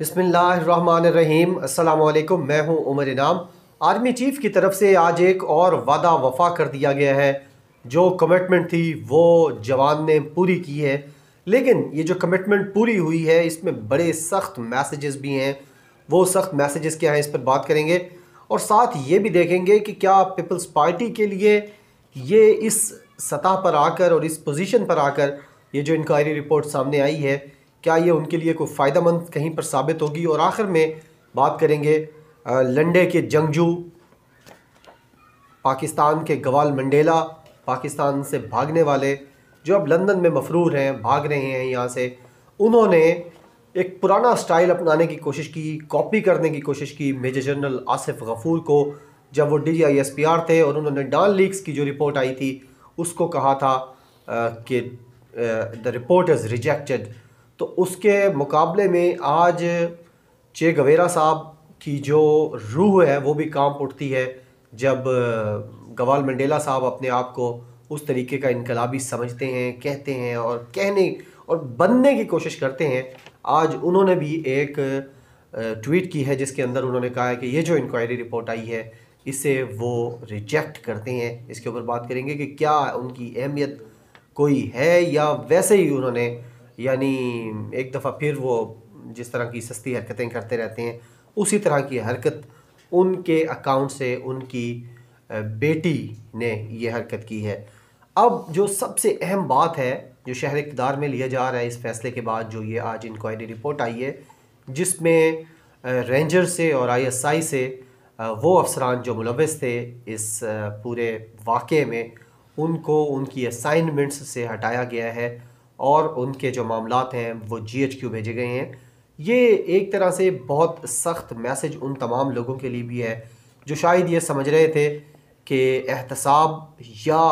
बसमीम अल्लाम मैं हूं उमर इनाम आर्मी चीफ की तरफ से आज एक और वादा वफा कर दिया गया है जो कमिटमेंट थी वो जवान ने पूरी की है लेकिन ये जो कमिटमेंट पूरी हुई है इसमें बड़े सख्त मैसेजेस भी हैं वो सख्त मैसेजेस क्या हैं इस पर बात करेंगे और साथ ये भी देखेंगे कि क्या पीपल्स पार्टी के लिए ये इस सतह पर आकर और इस पोजीशन पर आकर ये जो इंक्वायरी रिपोर्ट सामने आई है क्या ये उनके लिए कोई फ़ायदा मंद कहीं पर साबित होगी और आखिर में बात करेंगे लंडे के जंगजू पाकिस्तान के गवाल मंडेला पाकिस्तान से भागने वाले जो अब लंदन में मफरूर हैं भाग रहे हैं यहाँ से उन्होंने एक पुराना स्टाइल अपनाने की कोशिश की कॉपी करने की कोशिश की मेजर जनरल आसिफ गफूर को जब वो D I S P R थे और उन्होंने डाल लीक्स की जो रिपोर्ट आई थी उसको कहा था कि द रिपोर्ट इज़ रिजेक्टेड तो उसके मुकाबले में आज चे गवेरा साहब की जो रूह है वो भी काम उठती है जब गवाल मंडेला साहब अपने आप को उस तरीके का इनकलाबी समझते हैं कहते हैं और कहने और बनने की कोशिश करते हैं आज उन्होंने भी एक ट्वीट की है जिसके अंदर उन्होंने कहा है कि ये जो इंक्वायरी रिपोर्ट आई है इसे वो रिजेक्ट करते हैं इसके ऊपर बात करेंगे कि क्या उनकी अहमियत कोई है या वैसे ही उन्होंने यानी एक दफ़ा फिर वो जिस तरह की सस्ती हरकतें करते रहते हैं उसी तरह की हरकत उनके अकाउंट से उनकी बेटी ने ये हरकत की है अब जो सबसे अहम बात है जो शहर इकदार में लिया जा रहा है इस फैसले के बाद जो ये आज इंक्वायरी रिपोर्ट आई है जिसमें रेंजर से और आईएसआई से वो अफसरान जो मुलवस थे इस पूरे वाक़े में उनको उनकी असाइनमेंट्स से हटाया गया है और उनके जो मामला हैं वो जीएचक्यू भेजे गए हैं ये एक तरह से बहुत सख्त मैसेज उन तमाम लोगों के लिए भी है जो शायद ये समझ रहे थे कि एहतसाब या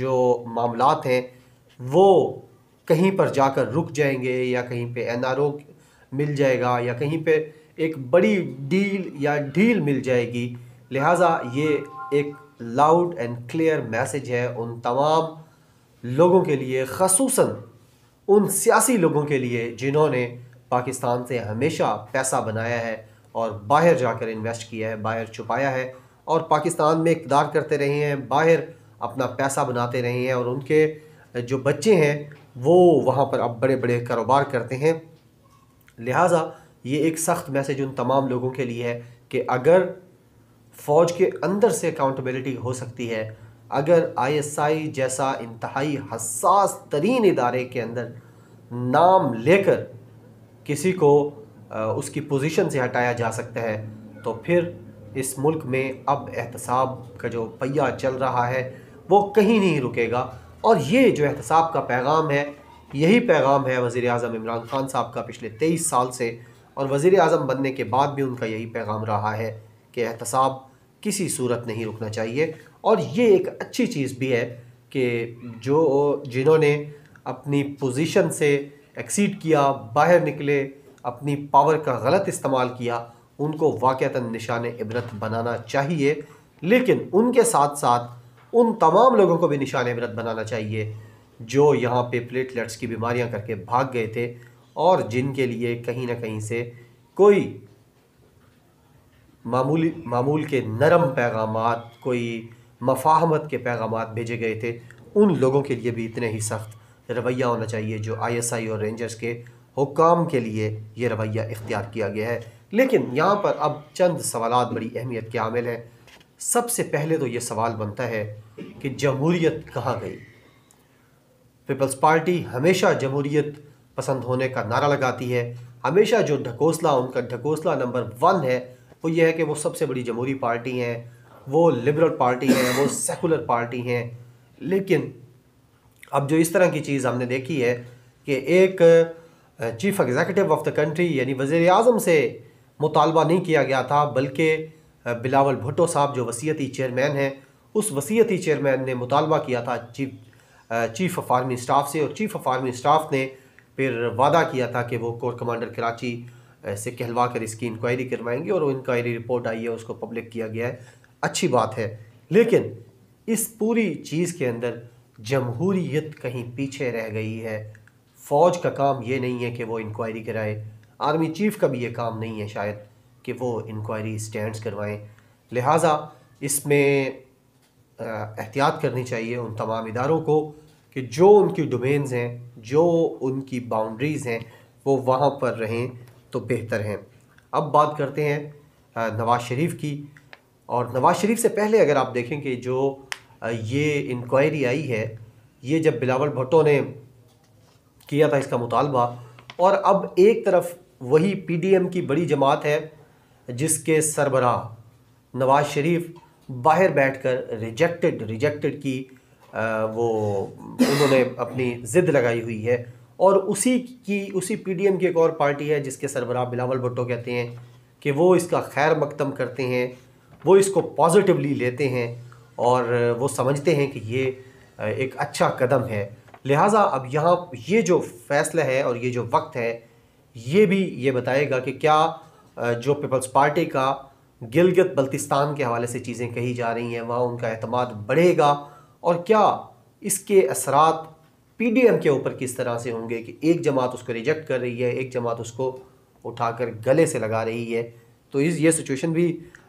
जो मामला हैं वो कहीं पर जाकर रुक जाएंगे या कहीं पे एनआरओ मिल जाएगा या कहीं पे एक बड़ी डील या ढील मिल जाएगी लिहाजा ये एक लाउड एंड क्लियर मैसेज है उन तमाम लोगों के लिए खसूस उन सियासी लोगों के लिए जिन्होंने पाकिस्तान से हमेशा पैसा बनाया है और बाहर जाकर इन्वेस्ट किया है बाहर छुपाया है और पाकिस्तान में इकदार करते रहे हैं बाहर अपना पैसा बनाते रहे हैं और उनके जो बच्चे हैं वो वहाँ पर अब बड़े बड़े कारोबार करते हैं लिहाजा ये एक सख्त मैसेज उन तमाम लोगों के लिए है कि अगर फ़ौज के अंदर से अकाउंटेबिलिटी हो सकती है अगर आईएसआई जैसा इंतहाई हसास तरीन इदारे के अंदर नाम लेकर किसी को उसकी पोजीशन से हटाया जा सकता है तो फिर इस मुल्क में अब एहतसाब का जो पहिया चल रहा है वो कहीं नहीं रुकेगा और ये जो एहतसाब का पैगाम है यही पैगाम है वज़ी अजम इमरान खान साहब का पिछले तेईस साल से और वज़ी अजम बनने के बाद भी उनका यही पैगाम रहा है कि एहतसाब किसी सूरत नहीं रुकना चाहिए और ये एक अच्छी चीज़ भी है कि जो जिन्होंने अपनी पोजीशन से एक्सीड किया बाहर निकले अपनी पावर का गलत इस्तेमाल किया उनको वाक़ता निशान इबरत बनाना चाहिए लेकिन उनके साथ साथ उन तमाम लोगों को भी निशान इबरत बनाना चाहिए जो यहाँ पे प्लेटलेट्स की बीमारियाँ करके भाग गए थे और जिनके लिए कहीं ना कहीं से कोई मामूली मामूल के नरम पैगाम कोई मफाहमत के पैगाम भेजे गए थे उन लोगों के लिए भी इतने ही सख्त रवैया होना चाहिए जो आईएसआई और रेंजर्स के हुकाम के लिए ये रवैया इख्तियार किया गया है लेकिन यहाँ पर अब चंद सवाल बड़ी अहमियत के आमिल हैं सबसे पहले तो ये सवाल बनता है कि जमहूरीत कहाँ गई पीपल्स पार्टी हमेशा जमहूरीत पसंद होने का नारा लगाती है हमेशा जो ढकोसला उनका ढकोसला नंबर वन है वो ये है कि वो सबसे बड़ी जमहूरी पार्टी हैं वो लिबरल पार्टी है वो सेकुलर पार्टी है लेकिन अब जो इस तरह की चीज़ हमने देखी है कि एक chief executive of the country यानी वज़र अजम से मुतालबा नहीं किया गया था बल्कि बिलावल भुट्टो साहब जो वसीयती चेयरमैन हैं उस वसीयती चेयरमैन ने मुतालबा किया था chief chief of army staff से और चीफ ऑफ आर्मी स्टाफ ने फिर वादा किया था कि वो कोर कमांडर कराची से कहलवा कर इसकी इंक्वायरी करवाएंगे और इंक्वायरी रिपोर्ट आई है उसको पब्लिक किया गया है अच्छी बात है लेकिन इस पूरी चीज़ के अंदर जमहूरीत कहीं पीछे रह गई है फ़ौज का काम ये नहीं है कि वो इंक्वायरी कराए आर्मी चीफ़ का भी ये काम नहीं है शायद कि वो इंक्वायरी स्टैंड्स करवाएं लिहाजा इसमें एहतियात करनी चाहिए उन तमाम इदारों को कि जो उनकी डोमेन्स हैं जो उनकी बाउंड्रीज़ हैं वो वहाँ पर रहें तो बेहतर हैं अब बात करते हैं नवाज़ शरीफ की और नवाज़ शरीफ से पहले अगर आप देखें कि जो ये इंक्वायरी आई है ये जब बिलावल भट्टो ने किया था इसका मुतालबा और अब एक तरफ वही पीडीएम की बड़ी जमात है जिसके सरबराह नवाज़ शरीफ बाहर बैठकर रिजेक्टेड रिजेक्टेड की आ, वो उन्होंने अपनी ज़िद लगाई हुई है और उसी की उसी पीडीएम की एक और पार्टी है जिसके सरबराह बिलावल भट्टो कहते हैं कि वो इसका खैर मकदम करते हैं वो इसको पॉजिटिवली लेते हैं और वो समझते हैं कि ये एक अच्छा कदम है लिहाजा अब यहाँ ये जो फैसला है और ये जो वक्त है ये भी ये बताएगा कि क्या जो पीपल्स पार्टी का गिलगित बल्तिस्तान के हवाले से चीज़ें कही जा रही हैं वहाँ उनका अहतमाद बढ़ेगा और क्या इसके असरात पी डी एम के ऊपर किस तरह से होंगे कि एक जमात उसको रिजेक्ट कर रही है एक जमात उसको उठाकर गले से लगा रही है तो इस ये सिचुएशन भी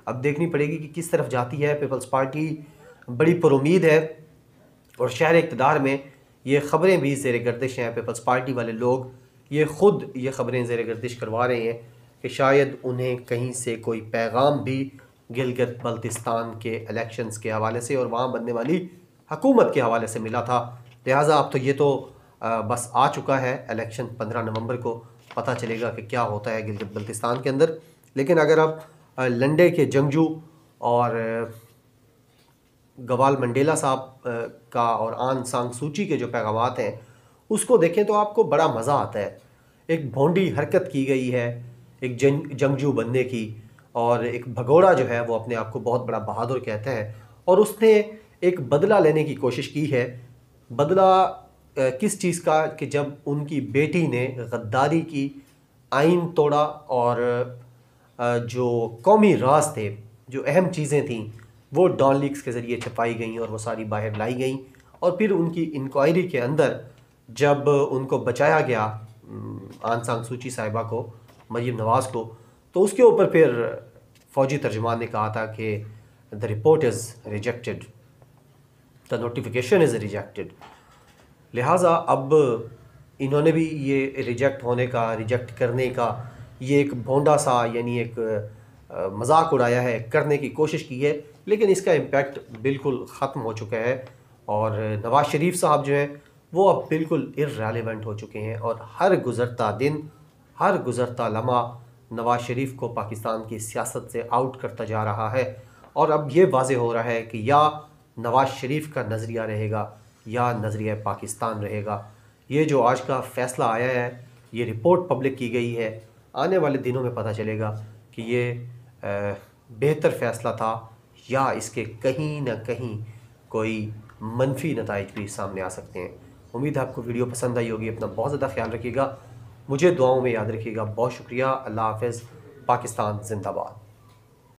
अब देखनी पड़ेगी कि किस तरफ जाती है पीपल्स पार्टी बड़ी पुरुद है और शहर इकतदार में ये ख़बरें भी जेर गर्दिश हैं पीपल्स पार्टी वाले लोग ये ख़ुद ये ख़बरें जेर गर्दिश करवा रहे हैं कि शायद उन्हें कहीं से कोई पैगाम भी गिलगत बल्तिस्तान के इलेक्शंस के हवाले से और वहाँ बनने वाली हकूमत के हवाले से मिला था लिहाजा अब तो ये तो बस आ चुका है इलेक्शन पंद्रह नवंबर को पता चलेगा कि क्या होता है गिलगत बल्तिस्तान के अंदर लेकिन अगर आप लंडे के जंगजू और गवाल मंडेला साहब का और आन सांग सूची के जो पैगाम हैं उसको देखें तो आपको बड़ा मज़ा आता है एक भोंडी हरकत की गई है एक जंग जंगजू बनने की और एक भगोड़ा जो है वो अपने आप को बहुत बड़ा बहादुर कहता है और उसने एक बदला लेने की कोशिश की है बदला किस चीज़ का कि जब उनकी बेटी ने गद्दारी की आइन तोड़ा और जो कौमी राज थे जो अहम चीज़ें थीं वो डॉन लीक्स के ज़रिए छपाई गई और वो सारी बाहर लाई गई और फिर उनकी इंक्वायरी के अंदर जब उनको बचाया गया आन सूची साहिबा को मरीम नवाज़ को तो उसके ऊपर फिर फ़ौजी तर्जमान ने कहा था कि the report is rejected the notification is rejected लिहाजा अब इन्होंने भी ये रिजेक्ट होने का रिजेक्ट करने का ये एक भोंडा सा यानी एक मजाक उड़ाया है करने की कोशिश की है लेकिन इसका इम्पेक्ट बिल्कुल ख़त्म हो चुका है और नवाज शरीफ साहब जो हैं वो अब बिल्कुल इरेलीवेंट हो चुके हैं और हर गुज़रता दिन हर गुज़रता लम्हा नवाज शरीफ को पाकिस्तान की सियासत से आउट करता जा रहा है और अब ये वाज हो रहा है कि या नवाज शरीफ का नज़रिया रहेगा या नज़रिया पाकिस्तान रहेगा ये जो आज का फ़ैसला आया है ये रिपोर्ट पब्लिक की गई है आने वाले दिनों में पता चलेगा कि ये बेहतर फैसला था या इसके कहीं ना कहीं कोई मनफी नतज भी सामने आ सकते हैं उम्मीद है आपको वीडियो पसंद आई होगी अपना बहुत ज़्यादा ख्याल रखिएगा मुझे दुआओं में याद रखिएगा बहुत शुक्रिया अल्लाह हाफ़ पाकिस्तान जिंदाबाद